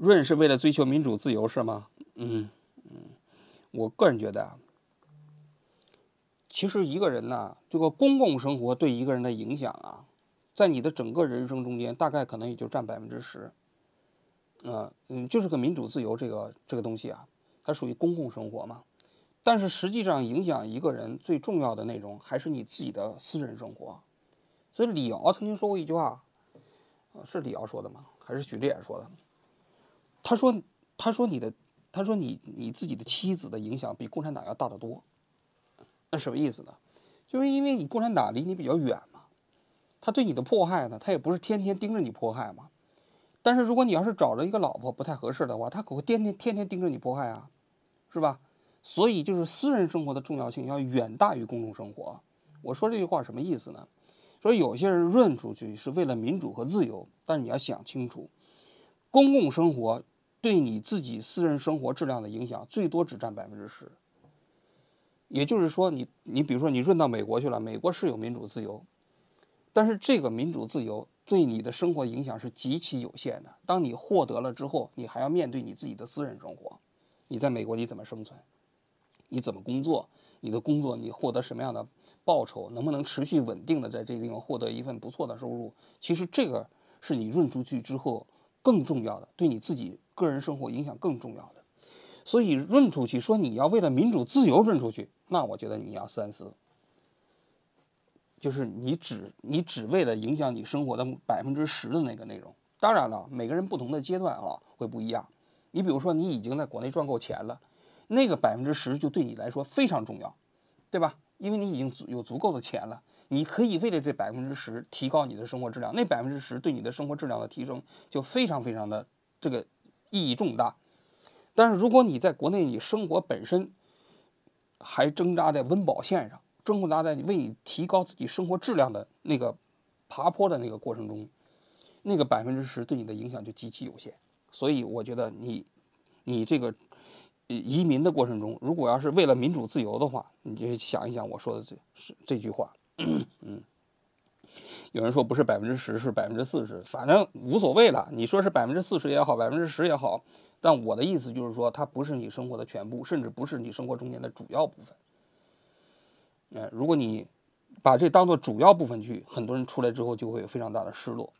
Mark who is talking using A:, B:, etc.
A: 润是为了追求民主自由是吗？嗯嗯，我个人觉得，啊，其实一个人呢，这个公共生活对一个人的影响啊，在你的整个人生中间，大概可能也就占百分之十。呃嗯，就是个民主自由这个这个东西啊，它属于公共生活嘛。但是实际上，影响一个人最重要的内容还是你自己的私人生活。所以李敖曾经说过一句话，是李敖说的吗？还是许志远说的？他说：“他说你的，他说你你自己的妻子的影响比共产党要大得多。那什么意思呢？就是因为你共产党离你比较远嘛，他对你的迫害呢，他也不是天天盯着你迫害嘛。但是如果你要是找着一个老婆不太合适的话，他可会天天天天盯着你迫害啊，是吧？所以就是私人生活的重要性要远大于公众生活。我说这句话什么意思呢？说有些人润出去是为了民主和自由，但你要想清楚，公共生活。”对你自己私人生活质量的影响最多只占百分之十，也就是说，你你比如说你润到美国去了，美国是有民主自由，但是这个民主自由对你的生活影响是极其有限的。当你获得了之后，你还要面对你自己的私人生活，你在美国你怎么生存？你怎么工作？你的工作你获得什么样的报酬？能不能持续稳定的在这个地方获得一份不错的收入？其实这个是你润出去之后。更重要的，对你自己个人生活影响更重要的，所以润出去说你要为了民主自由润出去，那我觉得你要三思。就是你只你只为了影响你生活的百分之十的那个内容，当然了，每个人不同的阶段啊会不一样。你比如说，你已经在国内赚够钱了，那个百分之十就对你来说非常重要，对吧？因为你已经有足够的钱了。你可以为了这百分之十提高你的生活质量，那百分之十对你的生活质量的提升就非常非常的这个意义重大。但是如果你在国内，你生活本身还挣扎在温饱线上，挣扎在为你提高自己生活质量的那个爬坡的那个过程中，那个百分之十对你的影响就极其有限。所以我觉得你你这个移民的过程中，如果要是为了民主自由的话，你就想一想我说的这是这句话。嗯，有人说不是百分之十，是百分之四十，反正无所谓了。你说是百分之四十也好，百分之十也好，但我的意思就是说，它不是你生活的全部，甚至不是你生活中间的主要部分。嗯，如果你把这当做主要部分去，很多人出来之后就会有非常大的失落。